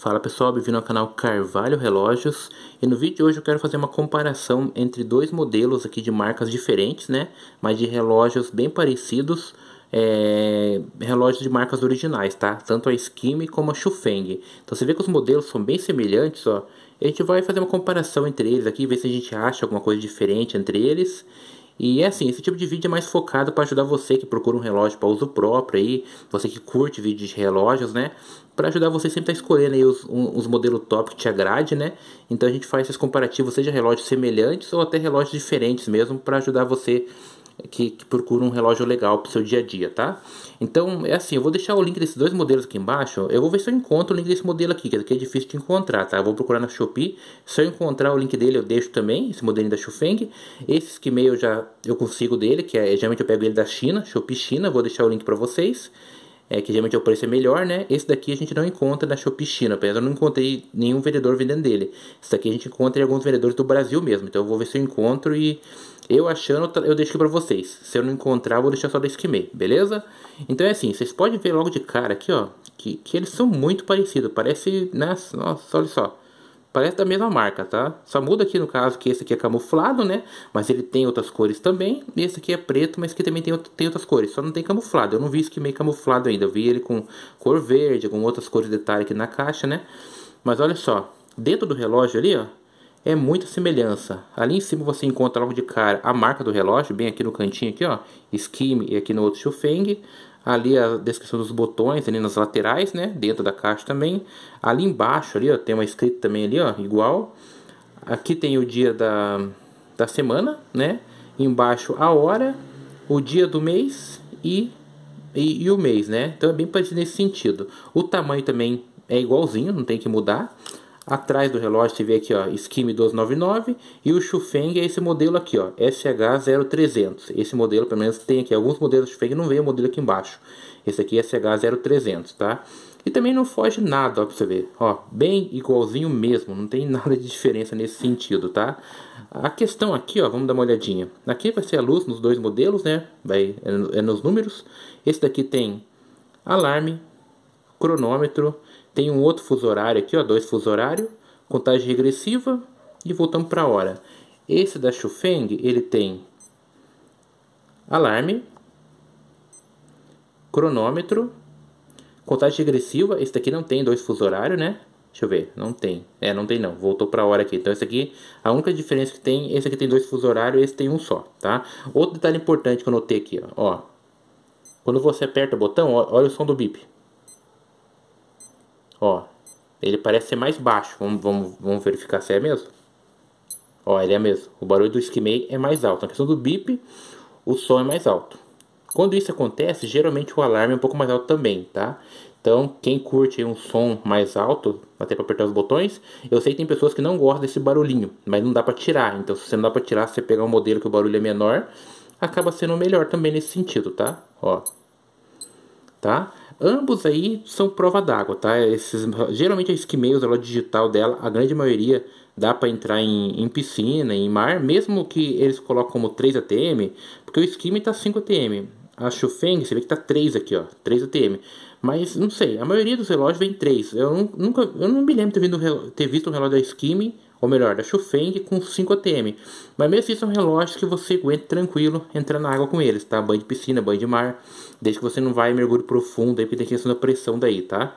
Fala pessoal, bem-vindo ao canal Carvalho Relógios e no vídeo de hoje eu quero fazer uma comparação entre dois modelos aqui de marcas diferentes, né? Mas de relógios bem parecidos, é... relógios de marcas originais, tá? Tanto a Skime como a Shufeng. Então você vê que os modelos são bem semelhantes, ó. A gente vai fazer uma comparação entre eles aqui, ver se a gente acha alguma coisa diferente entre eles e é assim, esse tipo de vídeo é mais focado para ajudar você que procura um relógio para uso próprio aí, você que curte vídeos de relógios, né? Para ajudar você sempre a escolher aí né, os, um, os modelos top que te agrade, né? Então a gente faz esses comparativos, seja relógios semelhantes ou até relógios diferentes mesmo, para ajudar você que, que procura um relógio legal para o seu dia a dia, tá? Então, é assim, eu vou deixar o link desses dois modelos aqui embaixo. Eu vou ver se eu encontro o link desse modelo aqui, é, que é difícil de encontrar, tá? Eu vou procurar na Shopee. Se eu encontrar o link dele, eu deixo também, esse modelo da Shufeng. Esse que meio eu já eu consigo dele, que é, geralmente eu pego ele da China, Shopee China. Vou deixar o link para vocês é, que geralmente o preço é melhor, né? Esse daqui a gente não encontra na Shopee China, apenas eu não encontrei nenhum vendedor vendendo dele. Esse daqui a gente encontra em alguns vendedores do Brasil mesmo, então eu vou ver se eu encontro e eu achando eu deixo aqui pra vocês. Se eu não encontrar, eu vou deixar só da Esquimei, beleza? Então é assim, vocês podem ver logo de cara aqui, ó, que, que eles são muito parecidos, parece, né? Nossa, olha só. Parece da mesma marca, tá? Só muda aqui no caso que esse aqui é camuflado, né? Mas ele tem outras cores também. E esse aqui é preto, mas que também tem, tem outras cores. Só não tem camuflado. Eu não vi esse aqui meio camuflado ainda. Eu vi ele com cor verde, com outras cores de detalhe aqui na caixa, né? Mas olha só. Dentro do relógio ali, ó. É muita semelhança. Ali em cima você encontra logo de cara a marca do relógio. Bem aqui no cantinho aqui, ó. Scheme e aqui no outro Shufeng ali a descrição dos botões ali nas laterais, né? Dentro da caixa também. Ali embaixo ali, ó, tem uma escrita também ali, ó, igual. Aqui tem o dia da, da semana, né? Embaixo a hora, o dia do mês e, e, e o mês, né? Então é bem parecido nesse sentido. O tamanho também é igualzinho, não tem que mudar. Atrás do relógio você vê aqui, ó, Scheme 1299 e o Shufeng é esse modelo aqui, ó, SH0300. Esse modelo, pelo menos tem aqui, alguns modelos Shufeng não vem o modelo aqui embaixo. Esse aqui é SH0300, tá? E também não foge nada, ó, pra você ver. Ó, bem igualzinho mesmo, não tem nada de diferença nesse sentido, tá? A questão aqui, ó, vamos dar uma olhadinha. Aqui vai ser a luz nos dois modelos, né? Vai, é, é nos números. Esse daqui tem alarme, cronômetro, tem um outro fuso horário aqui, ó, dois fuso horário, contagem regressiva e voltamos para a hora. Esse da Shufeng, ele tem alarme, cronômetro, contagem regressiva, esse daqui não tem dois fuso horário, né? Deixa eu ver, não tem. É, não tem não, voltou para a hora aqui. Então esse aqui, a única diferença que tem, esse aqui tem dois fuso horário, esse tem um só, tá? Outro detalhe importante que eu notei aqui, ó. Quando você aperta o botão, olha o som do bip. Ó, ele parece ser mais baixo. Vamos, vamos, vamos verificar se é mesmo. Ó, ele é mesmo. O barulho do skimei é mais alto. Na questão do bip, o som é mais alto. Quando isso acontece, geralmente o alarme é um pouco mais alto também, tá? Então, quem curte um som mais alto, até para apertar os botões, eu sei que tem pessoas que não gostam desse barulhinho, mas não dá para tirar. Então, se você não dá para tirar, você pegar um modelo que o barulho é menor, acaba sendo melhor também nesse sentido, tá? Ó. Tá? Ambos aí são prova d'água, tá? Esses, geralmente a Esquimeus, ela digital dela, a grande maioria dá para entrar em, em, piscina, em mar, mesmo que eles colocam como 3 ATM, porque o esquime tá 5 ATM. A Shufeng, você vê que tá 3 aqui, ó, 3 ATM. Mas, não sei, a maioria dos relógios vem 3. Eu nunca, eu não me lembro ter, vindo, ter visto um relógio da Skimmer ou melhor, da Chufeng com 5 ATM. Mas mesmo assim é são relógios que você aguenta tranquilo entrar na água com eles, tá? Banho de piscina, banho de mar, desde que você não vá em mergulho profundo aí, porque tem questão da pressão daí, tá?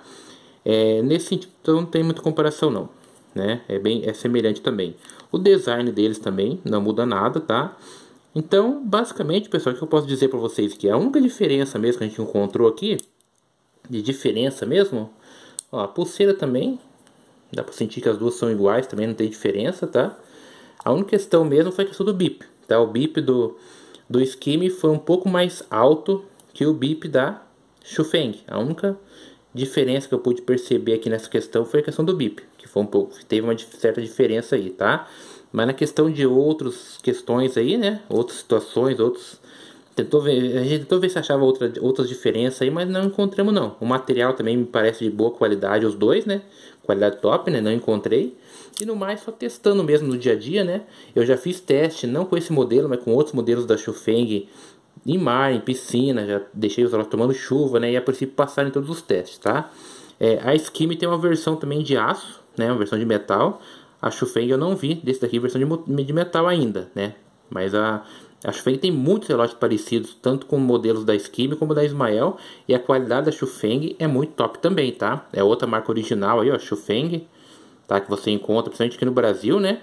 É, nesse sentido então, não tem muita comparação não, né? É bem é semelhante também. O design deles também não muda nada, tá? Então, basicamente, pessoal, o que eu posso dizer para vocês que a única diferença mesmo que a gente encontrou aqui, de diferença mesmo, ó, a pulseira também Dá pra sentir que as duas são iguais também, não tem diferença, tá? A única questão mesmo foi a questão do bip, tá? O bip do, do Skime foi um pouco mais alto que o bip da Shufeng. A única diferença que eu pude perceber aqui nessa questão foi a questão do bip, que foi um pouco, teve uma certa diferença aí, tá? Mas na questão de outras questões aí, né? Outras situações, outros tentou ver, a gente tentou ver se achava outra, outras diferenças aí, mas não encontramos não. O material também me parece de boa qualidade, os dois, né? qualidade top, né? Não encontrei. E no mais, só testando mesmo no dia a dia, né? Eu já fiz teste, não com esse modelo, mas com outros modelos da Shufeng em mar, em piscina, já deixei os tomando chuva, né? E a princípio passaram em todos os testes, tá? É, a Skimmy tem uma versão também de aço, né? Uma versão de metal. A Shufeng eu não vi, desse daqui versão de, de metal ainda, né? Mas a a Chufeng tem muitos relógios parecidos, tanto com modelos da Skib como da Ismael, e a qualidade da Chufeng é muito top também, tá? É outra marca original aí, ó, Chufeng, tá? Que você encontra, principalmente aqui no Brasil, né?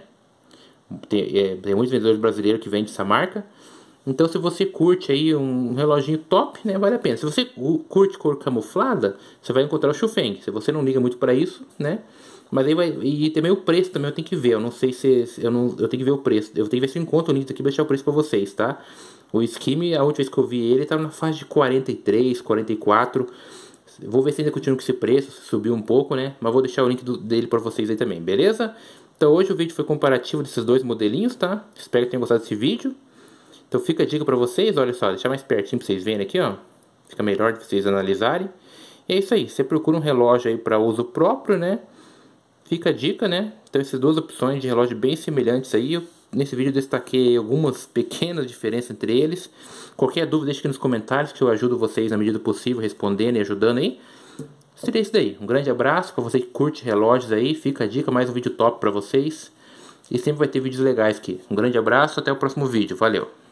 Tem, é, tem muitos vendedores brasileiros que vendem essa marca. Então, se você curte aí um reloginho top, né, vale a pena. Se você curte cor camuflada, você vai encontrar o Chufeng. Se você não liga muito para isso, né, mas aí vai. E também o preço também eu tenho que ver. Eu não sei se. se eu, não, eu tenho que ver o preço. Eu tenho que ver se eu encontro o nicho aqui pra deixar o preço pra vocês, tá? O Skimmy, a última vez que eu vi ele, tava tá na fase de 43, 44. Vou ver se ainda continua com esse preço, subiu um pouco, né? Mas vou deixar o link do, dele pra vocês aí também, beleza? Então hoje o vídeo foi comparativo desses dois modelinhos, tá? Espero que tenham gostado desse vídeo. Então fica a dica pra vocês, olha só, deixar mais pertinho pra vocês verem aqui, ó. Fica melhor de vocês analisarem. E é isso aí, você procura um relógio aí para uso próprio, né? Fica a dica, né? Então essas duas opções de relógio bem semelhantes aí. Eu, nesse vídeo destaquei algumas pequenas diferenças entre eles. Qualquer dúvida deixe aqui nos comentários que eu ajudo vocês na medida possível respondendo e ajudando aí. Seria isso daí. Um grande abraço para você que curte relógios aí. Fica a dica, mais um vídeo top para vocês. E sempre vai ter vídeos legais aqui. Um grande abraço, até o próximo vídeo. Valeu!